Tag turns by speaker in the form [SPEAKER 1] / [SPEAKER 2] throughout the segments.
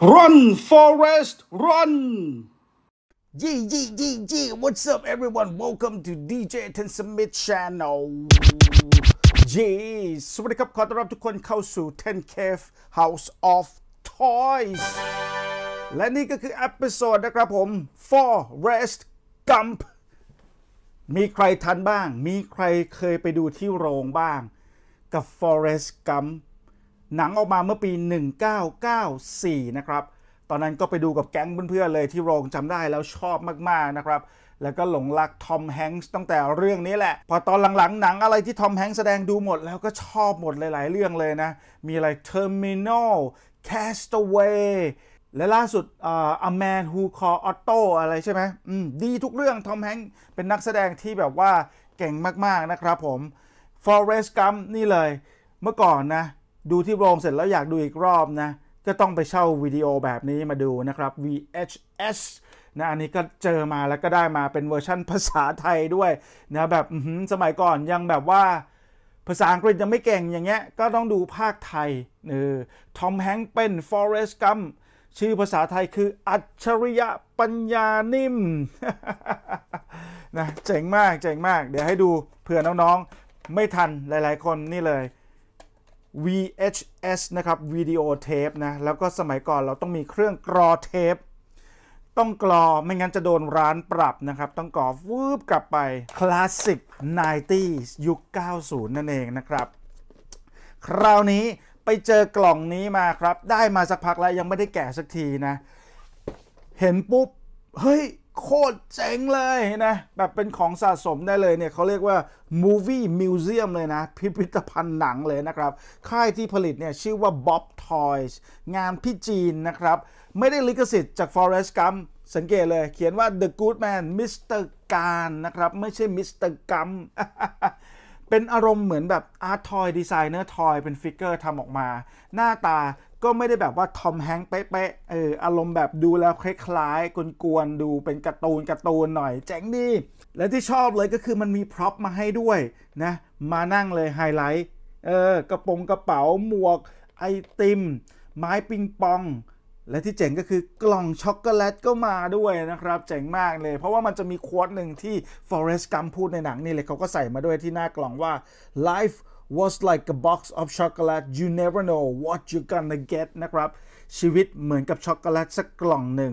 [SPEAKER 1] Run, Forest, run! y e ่ h yeah, y e a ่ y e What's up, everyone? Welcome to DJ Ten Smith Channel. y e a สวัสดีครับ ขอต้อนรับทุกคนเข้าสู่ Ten Cave House of Toys และนี่ก็คืออพิโซดนะครับผม Forest Gump มีใครทันบ้าง มีใครเคยไปดูที่โรงบ้าง กับ Forest Gump หนังออกมาเมื่อปี 1994 นะครับ ตอนนั้นก็ไปดูกับแก๊งเพื่อนๆเลยที่โรงจำได้แล้วชอบมากๆนะครับ แล้วก็หลงรักทอมแฮงค์ตั้งแต่เรื่องนี้แหละ พอตอนหลังๆ หนังอะไรที่ทอมแฮงค์แสดงดูหมดแล้วก็ชอบหมดหลาย ๆ เรื่องเลยนะ มีอะไร Terminal Castaway และล่าสุด u h A Man Who c a l l Otto อะไรใช่ไหมอืม ดีทุกเรื่องทอมแฮงค์เป็นนักแสดงที่แบบว่าเก่งมากๆนะครับผม Forrest Gump นี่เลย เมื่อก่อนนะดูที่โรงเสร็จแล้วอยากดูอีกรอบนะ ก็ต้องไปเช่าวิดีโอแบบนี้มาดูนะครับ VHS นะอันนี้ก็เจอมาแล้วก็ได้มาเป็นเวอร์ชั่นภาษาไทยด้วยนะแบบสมัยก่อนยังแบบว่า ภาษาอังกฤษยังไม่เก่งอย่างเงี้ย ก็ต้องดูภาคไทยเออทอมแฮงเป็นฟอเรสต์กัมชื่อภาษาไทยคืออัจฉริยะปัญญานิ่มนะเจ๋งมาก เจ๋งมากเดี๋ยวให้ดูเผื่อน้องๆไม่ทันหลายๆคนนี่เลย VHS นะครับวิดีโอเทปนะ แล้วก็สมัยก่อนเราต้องมีเครื่องกรอเทปต้องกรอ ไม่งั้นจะโดนร้านปรับนะครับ ต้องกรอวืบกลับไปคลาสสิก90ยุค90 นั่นเองนะครับ คราวนี้ไปเจอกล่องนี้มาครับ ได้มาสักพักแล้วยังไม่ได้แกะสักทีนะ เห็นปุ๊บ เฮ้ยโคตรเจ๋งเลยนะ แบบเป็นของสะสมได้เลยเนี่ยเขาเรียกว่า Movie Museum เลยนะ พิพิธภัณฑ์หนังเลยนะครับค่ายที่ผลิตเนี่ยชื่อว่า Bob Toys งานพี่จีนนะครับ ไม่ได้ลิขสิทธิ์จาก Forest Gump สังเกตเลยเขียนว่า The Good Man มิสเตอร์การนะครับ ไม่ใช่มิสเตอร์กัมเป็นอารมณ์เหมือนแบบอาร์ทอยดีไซเนอร์ทอยเป็นฟิกเกอร์ทำออกมา หน้าตาก็ไม่ได้แบบว่าทอมแฮงค์เป๊ะๆเออ อารมณ์แบบดูแล้วคล้ายๆกวนๆดูเป็นการ์ตูนการ์ตูนหน่อยเจ๋งดี และที่ชอบเลยก็คือมันมีพร็อพมาให้ด้วยนะ มานั่งเลยไฮไลท์ เออกระโปรงกระเป๋าหมวกไอติม ไม้ปิงปอง และที่เจ๋งก็คือกล่องช็อกโกแลตก็มาด้วยนะครับเจ๋งมากเลย เพราะว่ามันจะมีโค้ดหนึ่งที่ฟอเรสต์กัมพูดในหนังนี่เลยเขาก็ใส่มาด้วยที่หน้ากล่องว่า life was like a box of chocolate you never know what you're gonna get นะครับชีวิตเหมือนกับช็อกโกแลตสักกล่องหนึ่ง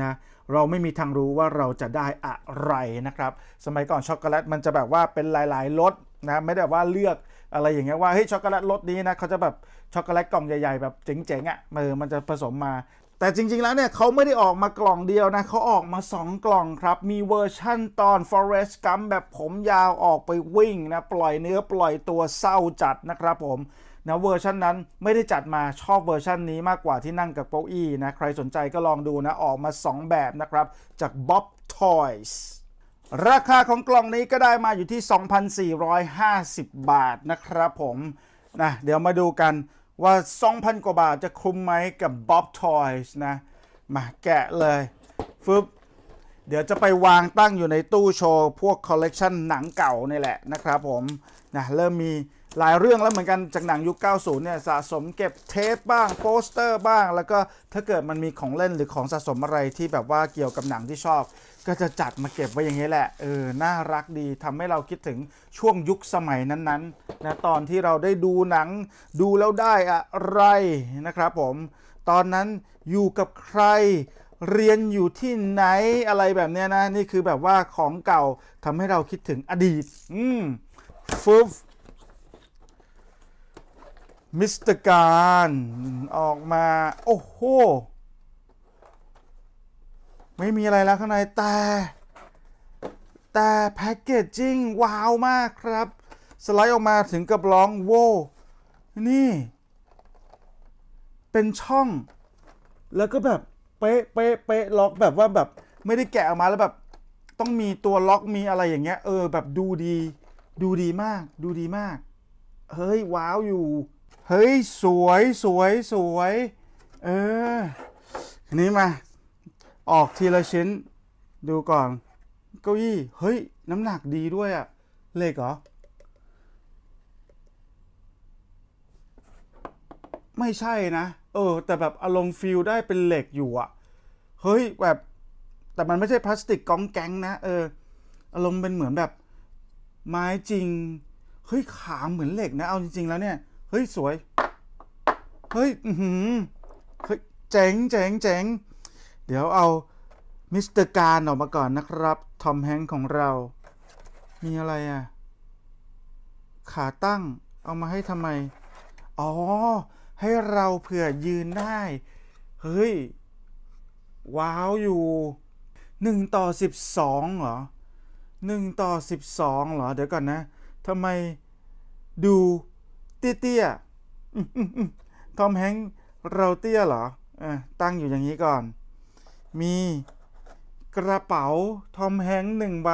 [SPEAKER 1] นะ เราไม่มีทางรู้ว่าเราจะได้อะไรนะครับ สมัยก่อนช็อกโกแลตมันจะแบบว่าเป็นหลายๆรสนะ ไม่ได้ว่าเลือกอะไรอย่างเงี้ยว่าเฮ้ยช็อกโกแลตรสนี้นะเขาจะแบบช็อกโกแลตกล่องใหญ่ ๆ แบบเจ๋งๆอะ่ะเออมันจะผสมมาแต่จริงๆแล้วเนี่ยเขาไม่ได้ออกมากล่องเดียวนะเขาออกมา 2 กล่องครับ มีเวอร์ชั่นตอน Forest g u m แบบผมยาวออกไปวิ่งนะปล่อยเนื้อปล่อยตัวเศร้าจัดนะครับผมนะเวอร์ชันนั้นไม่ได้จัดมาชอบเวอร์ชันนี้มากกว่าที่นั่งกับเก้าอี้นะใครสนใจก็ลองดูนะออกมา 2 แบบนะครับจาก Bob Toys ราคาของกล่องนี้ก็ได้มาอยู่ที่ 2,450 บาทนะครับผมนะเดี๋ยวมาดูกันว่า 2,000 กว่าบาทจะคุ้มไหมกับ Bob Toys นะ มาแกะเลยฟึบเดี๋ยวจะไปวางตั้งอยู่ในตู้โชว์ พวกคอลเลกชันหนังเก่านี่แหละนะครับผมนะเริ่มมีหลายเรื่องแล้วเหมือนกันจากหนังยุค 90 เนี่ย สะสมเก็บเทปบ้าง โปสเตอร์บ้าง แล้วก็ถ้าเกิดมันมีของเล่นหรือของสะสมอะไรที่แบบว่าเกี่ยวกับหนังที่ชอบก็จะจัดมาเก็บไว้อย่างนี้แหละ เออ น่ารักดีทำให้เราคิดถึงช่วงยุคสมัยนั้นๆ นะ ตอนที่เราได้ดูหนัง ดูแล้วได้อะไรนะครับผม ตอนนั้นอยู่กับใครเรียนอยู่ที่ไหน อะไรแบบนี้นะ นี่คือแบบว่าของเก่าทำให้เราคิดถึงอดีต อืมฟึฟมิสเตอร์การออกมา โอ้โหไม่มีอะไรแล้วข้างใน แต่ แต่แพ็เกจจิ้งว้าวมากครับ สไลด์ออกมาถึงกับร้องโว้นี่ เป็นช่อง แล้วก็แบบ เป๊ะเป๊ะเป๊ะล็อกแบบว่าแบบ ไม่ได้แกะออกมาแล้วแบบ ต้องมีตัวล็อกมีอะไรอย่างเงี้ยเออแบบดูดี ดูดีมากดูดีมาก เฮ้ยว้าวอยู่เฮ้ยสวยสวยสวยเออนี่มาออกทีละชิ้นดูก่อนเก้าอี้เฮ้ย น้ำหนักดีด้วยอะเหล็กเหรอ ไม่ใช่นะ เออแต่แบบอารมณ์ฟิลได้เป็นเหล็กอยู่อะเฮ้ยแบบแต่มันไม่ใช่พลาสติกก้องแก๊งนะเอออารมณ์เป็นเหมือนแบบไม้จริงเฮ้ยขาเหมือนเหล็กนะ เอาจริงๆแล้วเนี่ย เฮ้ย สวย เฮ้ยอือหือเฮ้ยเจ๋งเจ๋งเจ๋งเดี๋ยวเอามิสเตอร์การออกมาก่อนนะครับทอมแฮงค์ของเรา มีอะไรอ่ะ ขาตั้งเอามาให้ทำไม อ๋อ ให้เราเผื่อยืนได้ เฮ้ย ว้าวอยู่หนึ่งต่อส2ิบองเหรอหนึ่งต่อส2ิบองเหรอ เดี๋ยวก่อนนะ ทำไมดู เตี้ยๆทอมแฮงค์เราเตี้ยเหรออตั้งอยู่อย่างนี้ก่อนมีกระเป๋าทอมแฮงค์หนึ่งใบ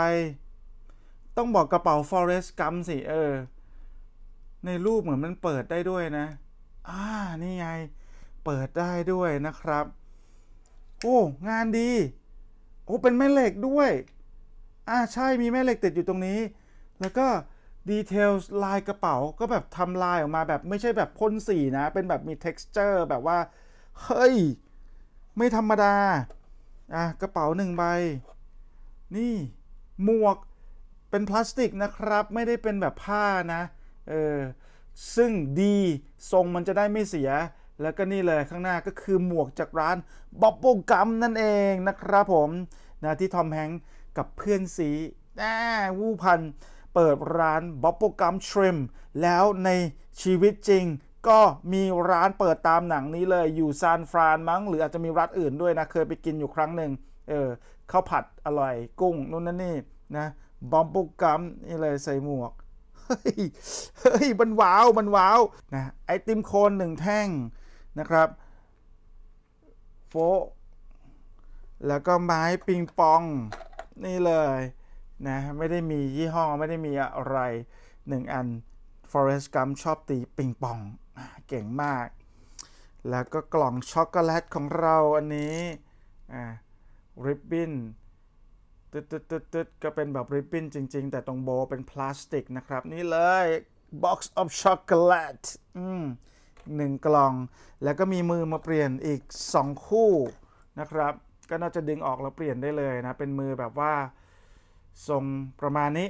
[SPEAKER 1] ต้องบอกกระเป๋าฟอเรสต์กัมสิเออ ในรูปเหมือนมันเปิดได้ด้วยนะอ่านี่ไง เปิดได้ด้วยนะครับ โอ้ งานดี โอ้ เป็นแม่เหล็กด้วย อ่าใช่ มีแม่เหล็กติดอยู่ตรงนี้ แล้วก็ดีเทลลายกระเป๋าก็แบบทำลายออกมาแบบไม่ใช่แบบพ่นสีนะ เป็นแบบมี t e x t อร์แบบว่า เฮ้ย ไม่ธรรมดาอ่ะกระเป๋าหนึ่งใบ นี่หมวกเป็นพลาสติกนะครับไม่ได้เป็นแบบผ้านะเออซึ่งดีทรงมันจะได้ไม่เสีย แล้วก็นี่เลยข้างหน้าก็คือหมวกจากร้านบ๊อบโูกัมนั่นเองนะครับผมนะที่ทอมแฮงกับเพื่อนสีแอวูพันเปิดร้านบ๊อบโูกัมทริมแล้วในชีวิตจริงก็มีร้านเปิดตามหนังนี้เลยอยู่ซานฟรานมั้ง หรืออาจจะมีรัฐอื่นด้วยนะ เคยไปกินอยู่ครั้งหนึ่ง เออข้าวผัดอร่อยกุ้งนู่นนั่นนี่นะบอมปุกกัมนี่เลยใส่หมวกเฮ้ยเฮ้ยมันว้าวมันว้าวนะไอติมโคนหนึ่งแท่งนะครับโฟแล้วก็ไม้ปิงปองนี่เลยนะไม่ได้มียี่ห้อไม่ได้มีอะไรหนึ่งอัน Forest Gump ชอบตีปิงปองเก่งมาก แล้วก็กล่องช็อกโกแลตของเราอันนี้ริบบิ้นตึ๊ดตึ๊ดต๊ดต๊ดก็เป็นแบบริบบิ้นจริงๆ แต่ตรงโบเป็นพลาสติกนะครับ นี่เลย box of chocolate อืมหนึ่งกล่อง แล้วก็มีมือมาเปลี่ยนอีก 2 คู่นะครับ ก็น่าจะดึงออกแล้วเปลี่ยนได้เลยนะ เป็นมือแบบว่า ทรงประมาณนี้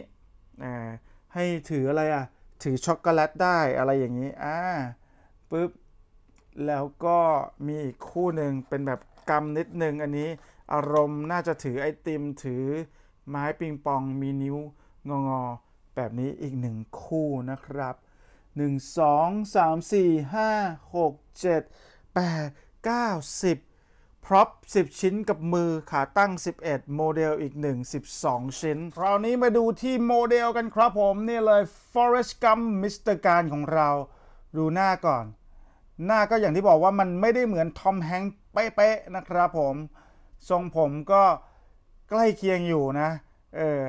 [SPEAKER 1] ให้ถืออะไรอะ่ะถือช็อกโกแลตได้อะไรอย่างนี้ อ่าปุ๊บ แล้วก็มีอีกคู่หนึ่งเป็นแบบกำนิดนึงอันนี้อารมณ์น่าจะถือไอติม ถือไม้ปิงปองมีนิ้วงองอแบบนี้อีกหนึ่งคู่นะครับหนึ่ง6 7 8ส1ามี่ห้าหกเจ็ดแปดเก้าสิบพร็อพ10 ชิ้นกับมือขาตั้ง 11 โมเดลอีก1 12 ชิ้น คราวนี้มาดูที่โมเดลกันครับผมนี่เลย Forest g u m m มิสเตอร์การของเราดูหน้าก่อน หน้าก็อย่างที่บอกว่ามันไม่ได้เหมือนทอมแฮงค์เป๊ะๆนะครับผมทรงผมก็ใกล้เคียงอยู่นะเออ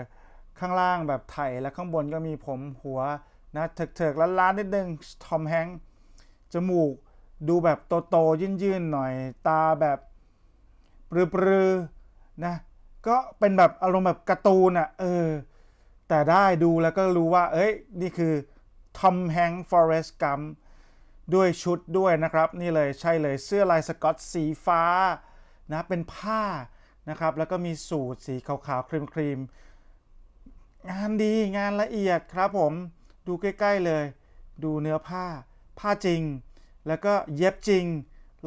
[SPEAKER 1] ข้างล่างแบบไถและข้างบนก็มีผมหัวนะเถิกๆล้านนิดนึงทอมแฮงค์จมูกดูแบบโตๆ ยื่นๆหน่อยตาแบบปรือนะ ก็เป็นแบบ อารมณ์แบบการ์ตูนอะ่ะเออแต่ได้ดูแล้วก็รู้ว่าเอ้ยนี่คือทอมแฮงฟอเรสกัมด้วยชุดด้วยนะครับ นี่เลยใช่เลยเสื้อลายสกอตสีฟ้านะเป็นผ้านะครับ แล้วก็มีสูทสีขาวๆครีมๆ งานดีงานละเอียดครับผม ดูใกล้ๆเลย ดูเนื้อผ้าผ้าจริง แล้วก็เย็บจริง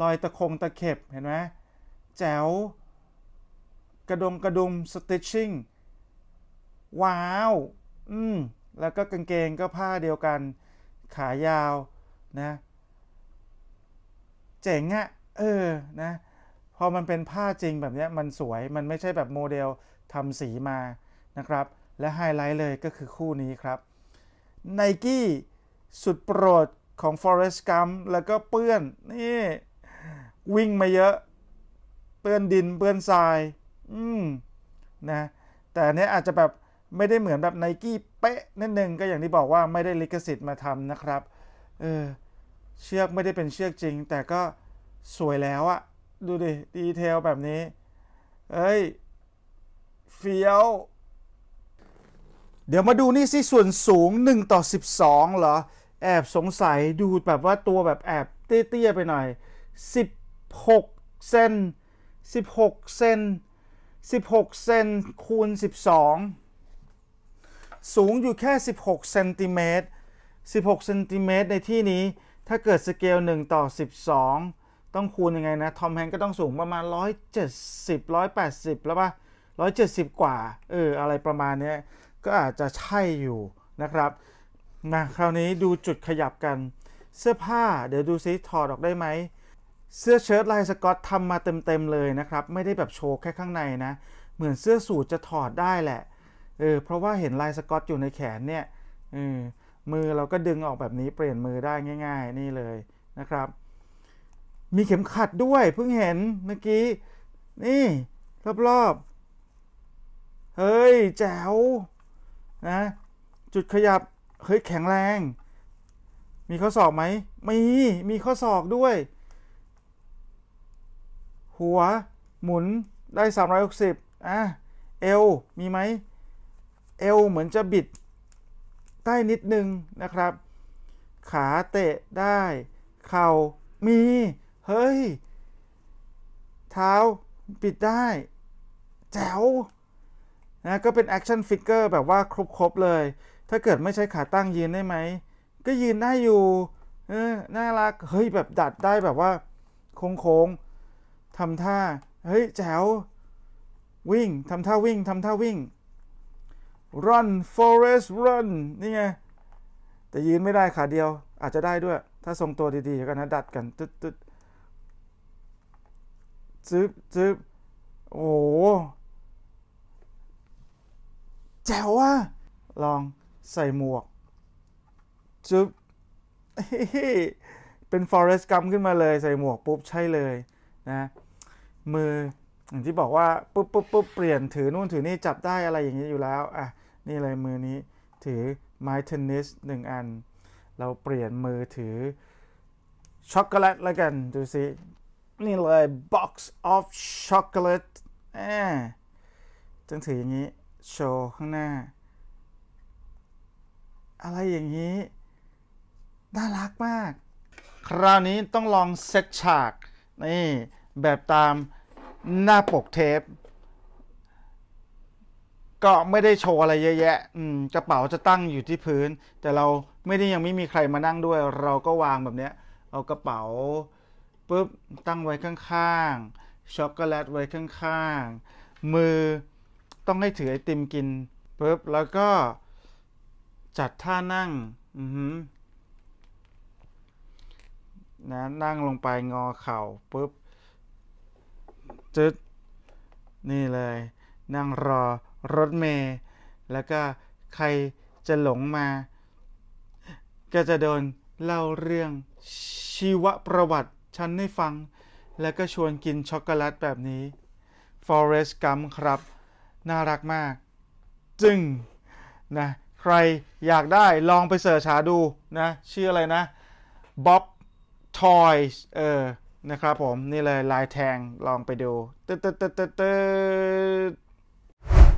[SPEAKER 1] รอยตะคงตะเข็บ เห็นไหมแจ๋ว กระดงกระดุมสติชชิ่งว้าวอืมแล้วก็กางเกงก็ผ้าเดียวกัน ขายาวนะเจ๋งอะเออนะพอมันเป็นผ้าจริงแบบนี้มันสวย มันไม่ใช่แบบโมเดลทำสีมานะครับ และไฮไลท์เลยก็คือคู่นี้ครับไนกี้สุดโปรดของ Forest Gump แล้วก็เปื้อนนี่วิ่งมาเยอะเปื้อนดินเปื้อนทรายอืมนะแต่เนี้ยอาจจะแบบไม่ได้เหมือนแบบไนกี้เป๊ะนิดนึงก็อย่างที่บอกว่าไม่ได้ลิขสิทธิ์มาทำนะครับเออเชือกไม่ได้เป็นเชือกจริงแต่ก็สวยแล้วอะดูดิดีเทลแบบนี้เอ้ยเฟี้ยวเดี๋ยวมาดูนี่สิส่วนสูง 1 ต่อ 12 เหรอ แอบสงสัยดูแบบว่าตัวแบบแอบเตี้ยๆไปหน่อย 16เซน16เซน16เซนคูณ 12 สูงอยู่แค่ 16เซนติเมตร16เซนติเมตรในที่นี้ ถ้าเกิดสเกล1ต่อ12 ต้องคูณยังไงนะ ทอมแฮงก็ต้องสูงประมาณ 170 180 แล้วป่ะ 170 กว่าเอออะไรประมาณนี้ก็อาจจะใช่อยู่นะครับมาคราวนี้ดูจุดขยับกัน เสื้อผ้าเดี๋ยวดูซิ ถอดออกได้ไหมเสื้อเชิ้ตลายสกอตทำมาเต็มๆเลยนะครับ ไม่ได้แบบโชว์แค่ข้างในนะ เหมือนเสื้อสูทจะถอดได้แหละเออเพราะว่าเห็นลายสกอตอยู่ในแขนเนี่ยเออมือเราก็ดึงออกแบบนี้เปลี่ยนมือได้ง่ายๆ นี่เลยนะครับ มีเข็มขัดด้วยเพิ่งเห็นเมื่อกี้ นี่ รอบๆเฮ้ย แจ๋วนะจุดขยับ เฮ้ย แข็งแรง มีข้อศอกไหมมีมีข้อศอกด้วยหัว หมุนได้ 360อ่ะ เอลมีไหมเอลเหมือนจะบิดใต้นิดนึงนะครับ ขาเตะได้ เข่ามี เฮ้ย เท้าปิดได้ แจ๋วนะ ก็เป็นแอคชั่นฟิกเกอร์แบบว่าครบๆเลย ถ้าเกิดไม่ใช้ขาตั้งยืนได้ไหม ก็ยืนได้อยู่ น่ารัก เฮ้ย แบบดัดได้แบบว่าโค้งทำท่า เฮ้ยแจ๋ว วิ่งทำท่าวิ่งทำท่าวิ่ง run forest run นี่ไง แต่ยืนไม่ได้ขาเดียว อาจจะได้ด้วย ถ้าทรงตัวดีๆกันนะดัดกันตึ๊ดตึ๊ดซึบซึบโอ้แจ๋วอ่ะลองใส่หมวกซึบเป็น forest gum ขึ้นมาเลยใส่หมวกปุ๊บ ใช่เลยนะมืออย่างที่บอกว่า ปุ๊บปุ๊บปุ๊บเปลี่ยนถือนู่นถือนี่จับได้อะไรอย่างนี้อยู่แล้ว อ่ะ นี่เลยมือนี้ถือไม้เทนนิสหนึ่งอัน เราเปลี่ยนมือถือ ช็อกโกแลตแล้วกัน ดูสินี่เลย box of chocolate อ่าจังถืออย่างนี้ โชว์ข้างหน้า อะไรอย่างนี้ น่ารักมาก คราวนี้ต้องลองเซตฉาก นี่ แบบตามหน้าปกเทปก็ไม่ได้โชว์อะไรเยอะแยะกระเป๋าจะตั้งอยู่ที่พื้น แต่เราไม่ได้ยังไม่มีใครมานั่งด้วย เราก็วางแบบเนี้ย เอากระเป๋าปุ๊บตั้งไว้ข้างๆ ช็อกโกแลตไว้ข้างๆ มือต้องให้ถือไอติมกินปุ๊บแล้วก็จัดท่านั่ง อือนะนั่งลงไปงอเข่าปุ๊บซึดนี่เลย นั่งรอรถเมล์แล้วก็ใครจะหลงมา ก็จะโดนเล่าเรื่องชีวประวัติ ฉันให้ฟัง แล้วก็ชวนกินช็อกโกแลตแบบนี้ Forest g u m ครับ น่ารักมาก จึงนะใครอยากได้ลองไปเสิร์ชหาดูนะชื่ออะไรนะ Bob Toys เออนะครับผมนี่เลยลายแทงลองไปดูตึ๊ดตึ๊ดตึ๊ดตึ๊ด